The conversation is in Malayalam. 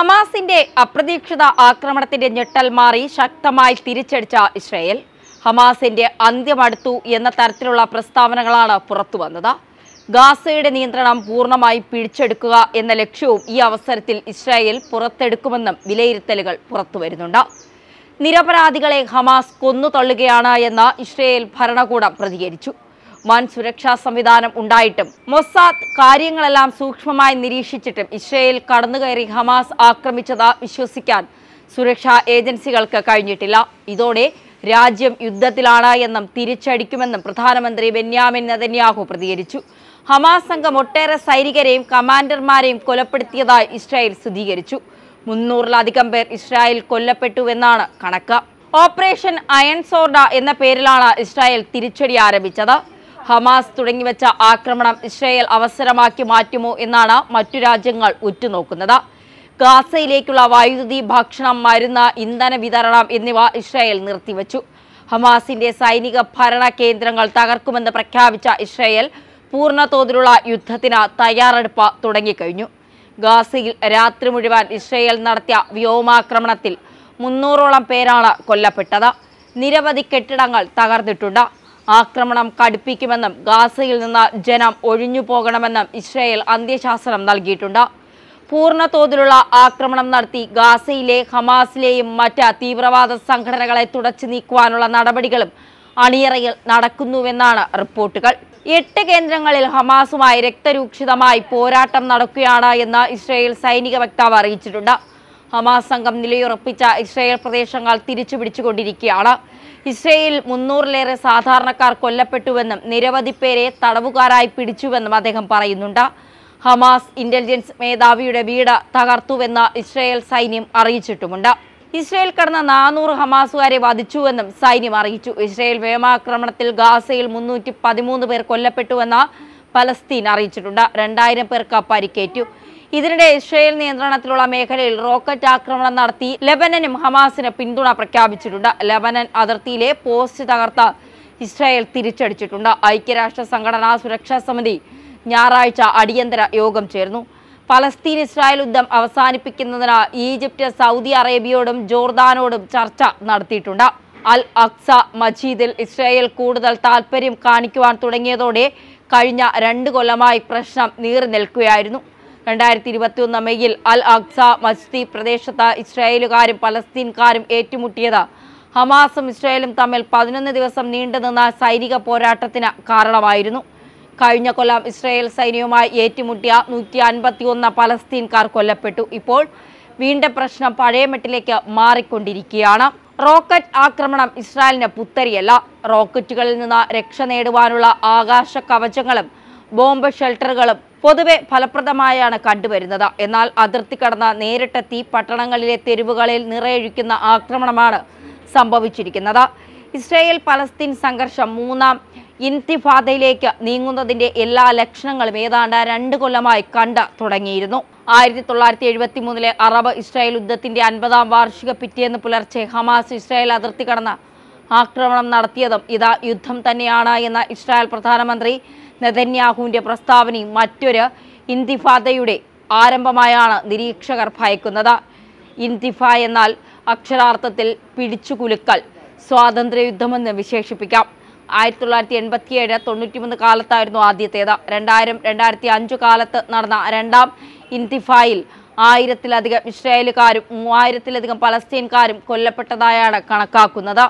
ഹമാസിന്റെ അപ്രതീക്ഷിത ആക്രമണത്തിന്റെ ഞെട്ടൽ മാറി ശക്തമായി തിരിച്ചടിച്ച ഇസ്രയേൽ ഹമാസിന്റെ അന്ത്യമടുത്തു എന്ന തരത്തിലുള്ള പ്രസ്താവനകളാണ് പുറത്തുവന്നത് ഗാസയുടെ നിയന്ത്രണം പൂർണ്ണമായി പിടിച്ചെടുക്കുക എന്ന ലക്ഷ്യവും ഈ അവസരത്തിൽ ഇസ്രായേൽ പുറത്തെടുക്കുമെന്നും വിലയിരുത്തലുകൾ പുറത്തുവരുന്നുണ്ട് നിരപരാധികളെ ഹമാസ് കൊന്നു തള്ളുകയാണ് എന്ന് ഇസ്രയേൽ ഭരണകൂടം പ്രതികരിച്ചു വൻ സുരക്ഷാ സംവിധാനം ഉണ്ടായിട്ടും മൊസാദ് കാര്യങ്ങളെല്ലാം സൂക്ഷ്മമായി നിരീക്ഷിച്ചിട്ടും ഇസ്രയേൽ കടന്നുകയറി ഹമാസ് ആക്രമിച്ചതാ വിശ്വസിക്കാൻ സുരക്ഷാ ഏജൻസികൾക്ക് കഴിഞ്ഞിട്ടില്ല ഇതോടെ രാജ്യം യുദ്ധത്തിലാണ് എന്നും തിരിച്ചടിക്കുമെന്നും പ്രധാനമന്ത്രി ബെന്യാമിൻ നദന്യാഹു പ്രതികരിച്ചു ഹമാസ് സംഘം ഒട്ടേറെ സൈനികരെയും കമാൻഡർമാരെയും കൊലപ്പെടുത്തിയതായി ഇസ്രായേൽ സ്ഥിരീകരിച്ചു മുന്നൂറിലധികം പേർ ഇസ്രായേൽ കൊല്ലപ്പെട്ടുവെന്നാണ് കണക്ക് ഓപ്പറേഷൻ അയൺസോർഡ എന്ന പേരിലാണ് ഇസ്രായേൽ തിരിച്ചടി ആരംഭിച്ചത് ഹമാസ് തുടങ്ങിവെച്ച ആക്രമണം ഇസ്രയേൽ അവസരമാക്കി മാറ്റുമോ എന്നാണ് മറ്റു രാജ്യങ്ങൾ ഉറ്റുനോക്കുന്നത് ഗാസയിലേക്കുള്ള വൈദ്യുതി ഭക്ഷണം മരുന്ന് ഇന്ധന വിതരണം എന്നിവ ഇസ്രായേൽ നിർത്തിവച്ചു ഹമാസിന്റെ സൈനിക ഭരണ കേന്ദ്രങ്ങൾ തകർക്കുമെന്ന് പ്രഖ്യാപിച്ച ഇസ്രായേൽ തോതിലുള്ള യുദ്ധത്തിന് തയ്യാറെടുപ്പ് തുടങ്ങിക്കഴിഞ്ഞു ഗാസയിൽ രാത്രി മുഴുവൻ ഇസ്രായേൽ നടത്തിയ വ്യോമാക്രമണത്തിൽ മുന്നൂറോളം പേരാണ് കൊല്ലപ്പെട്ടത് നിരവധി കെട്ടിടങ്ങൾ തകർന്നിട്ടുണ്ട് ആക്രമണം കടുപ്പിക്കുമെന്നും ഗാസയിൽ നിന്ന് ജനം ഒഴിഞ്ഞു പോകണമെന്നും ഇസ്രയേൽ അന്ത്യശാസനം നൽകിയിട്ടുണ്ട് പൂർണ്ണ തോതിലുള്ള ആക്രമണം നടത്തി ഗാസയിലെ ഹമാസിലെയും മറ്റ് തീവ്രവാദ സംഘടനകളെ തുടച്ചു നീക്കുവാനുള്ള നടപടികളും അണിയറയിൽ നടക്കുന്നുവെന്നാണ് റിപ്പോർട്ടുകൾ എട്ട് കേന്ദ്രങ്ങളിൽ ഹമാസുമായി രക്തരൂക്ഷിതമായി പോരാട്ടം നടക്കുകയാണ് എന്ന് ഇസ്രയേൽ സൈനിക വക്താവ് അറിയിച്ചിട്ടുണ്ട് ഹമാസ് സംഘം നിലയുറപ്പിച്ച ഇസ്രയേൽ പ്രദേശങ്ങൾ തിരിച്ചുപിടിച്ചുകൊണ്ടിരിക്കുകയാണ് ഇസ്രയേലിൽ മുന്നൂറിലേറെ സാധാരണക്കാർ കൊല്ലപ്പെട്ടുവെന്നും നിരവധി പേരെ തടവുകാരായി പിടിച്ചുവെന്നും അദ്ദേഹം പറയുന്നുണ്ട് ഹമാസ് ഇന്റലിജൻസ് മേധാവിയുടെ വീട് തകർത്തുവെന്ന് ഇസ്രയേൽ സൈന്യം അറിയിച്ചിട്ടുമുണ്ട് ഇസ്രയേൽ കടന്ന നാനൂറ് ഹമാസുകാരെ വധിച്ചുവെന്നും സൈന്യം അറിയിച്ചു ഇസ്രയേൽ വ്യോമാക്രമണത്തിൽ ഗാസയിൽ മുന്നൂറ്റി പതിമൂന്ന് പേർ കൊല്ലപ്പെട്ടുവെന്ന് പലസ്തീൻ അറിയിച്ചിട്ടുണ്ട് രണ്ടായിരം പേർക്ക് പരിക്കേറ്റു ഇതിനിടെ ഇസ്രയേൽ നിയന്ത്രണത്തിലുള്ള മേഖലയിൽ റോക്കറ്റ് ആക്രമണം നടത്തി ലെബനനും ഹമാസിന് പിന്തുണ പ്രഖ്യാപിച്ചിട്ടുണ്ട് ലെബനൻ അതിർത്തിയിലെ പോസ്റ്റ് തകർത്ത് ഇസ്രായേൽ തിരിച്ചടിച്ചിട്ടുണ്ട് ഐക്യരാഷ്ട്ര സംഘടനാ സുരക്ഷാ സമിതി ഞായറാഴ്ച അടിയന്തര യോഗം ചേർന്നു ഫലസ്തീൻ ഇസ്രായേൽ യുദ്ധം അവസാനിപ്പിക്കുന്നതിന് ഈജിപ്റ്റ് സൗദി അറേബ്യയോടും ജോർദാനോടും ചർച്ച നടത്തിയിട്ടുണ്ട് അൽ അക്സ മജീദിൽ ഇസ്രായേൽ കൂടുതൽ താൽപ്പര്യം കാണിക്കുവാൻ തുടങ്ങിയതോടെ കഴിഞ്ഞ രണ്ട് കൊല്ലമായി പ്രശ്നം നീറി നിൽക്കുകയായിരുന്നു രണ്ടായിരത്തി ഇരുപത്തിയൊന്ന് മെയ്യിൽ അൽ അഖ്സ മസ്തി പ്രദേശത്ത് ഇസ്രായേലുകാരും പലസ്തീൻകാരും ഏറ്റുമുട്ടിയത് ഹമാസും ഇസ്രായേലും തമ്മിൽ പതിനൊന്ന് ദിവസം നീണ്ടുനിന്ന സൈനിക പോരാട്ടത്തിന് കാരണമായിരുന്നു കഴിഞ്ഞ കൊല്ലം ഇസ്രായേൽ സൈന്യവുമായി ഏറ്റുമുട്ടിയ നൂറ്റി അൻപത്തിയൊന്ന് പലസ്തീൻകാർ കൊല്ലപ്പെട്ടു ഇപ്പോൾ വീണ്ടും പ്രശ്നം പഴയമെട്ടിലേക്ക് മാറിക്കൊണ്ടിരിക്കുകയാണ് റോക്കറ്റ് ആക്രമണം ഇസ്രായേലിന് പുത്തരിയല്ല റോക്കറ്റുകളിൽ നിന്ന് രക്ഷ നേടുവാനുള്ള ആകാശ കവചങ്ങളും ബോംബ് ഷെൽട്ടറുകളും പൊതുവെ ഫലപ്രദമായാണ് കണ്ടുവരുന്നത് എന്നാൽ അതിർത്തി കടന്ന തീ പട്ടണങ്ങളിലെ തെരുവുകളിൽ നിറയൊഴിക്കുന്ന ആക്രമണമാണ് സംഭവിച്ചിരിക്കുന്നത് ഇസ്രായേൽ പലസ്തീൻ സംഘർഷം മൂന്നാം ഇൻതിഫാദയിലേക്ക് നീങ്ങുന്നതിന്റെ എല്ലാ ലക്ഷണങ്ങളും ഏതാണ്ട് രണ്ട് കൊല്ലമായി കണ്ട് തുടങ്ങിയിരുന്നു ആയിരത്തി തൊള്ളായിരത്തി എഴുപത്തി മൂന്നിലെ അറബ് ഇസ്രായേൽ യുദ്ധത്തിന്റെ അൻപതാം വാർഷിക പിറ്റേന്ന് പുലർച്ചെ ഹമാസ് ഇസ്രായേൽ അതിർത്തി കടന്ന് ആക്രമണം നടത്തിയതും ഇതാ യുദ്ധം തന്നെയാണ് എന്ന ഇസ്രായേൽ പ്രധാനമന്ത്രി നെതന്യാഹുവിൻ്റെ പ്രസ്താവനയും മറ്റൊരു ഇന്തിഫാദയുടെ ആരംഭമായാണ് നിരീക്ഷകർ ഭയക്കുന്നത് ഇന്തിഫ എന്നാൽ അക്ഷരാർത്ഥത്തിൽ പിടിച്ചുകുലുക്കൽ സ്വാതന്ത്ര്യയുദ്ധമെന്ന് വിശേഷിപ്പിക്കാം ആയിരത്തി തൊള്ളായിരത്തി എൺപത്തിയേഴ് തൊണ്ണൂറ്റിമൂന്ന് കാലത്തായിരുന്നു ആദ്യത്തേത് രണ്ടായിരം രണ്ടായിരത്തി അഞ്ചു കാലത്ത് നടന്ന രണ്ടാം ഇന്തിഫായിൽ ആയിരത്തിലധികം ഇസ്രായേലുകാരും മൂവായിരത്തിലധികം പലസ്തീൻകാരും കൊല്ലപ്പെട്ടതായാണ് കണക്കാക്കുന്നത്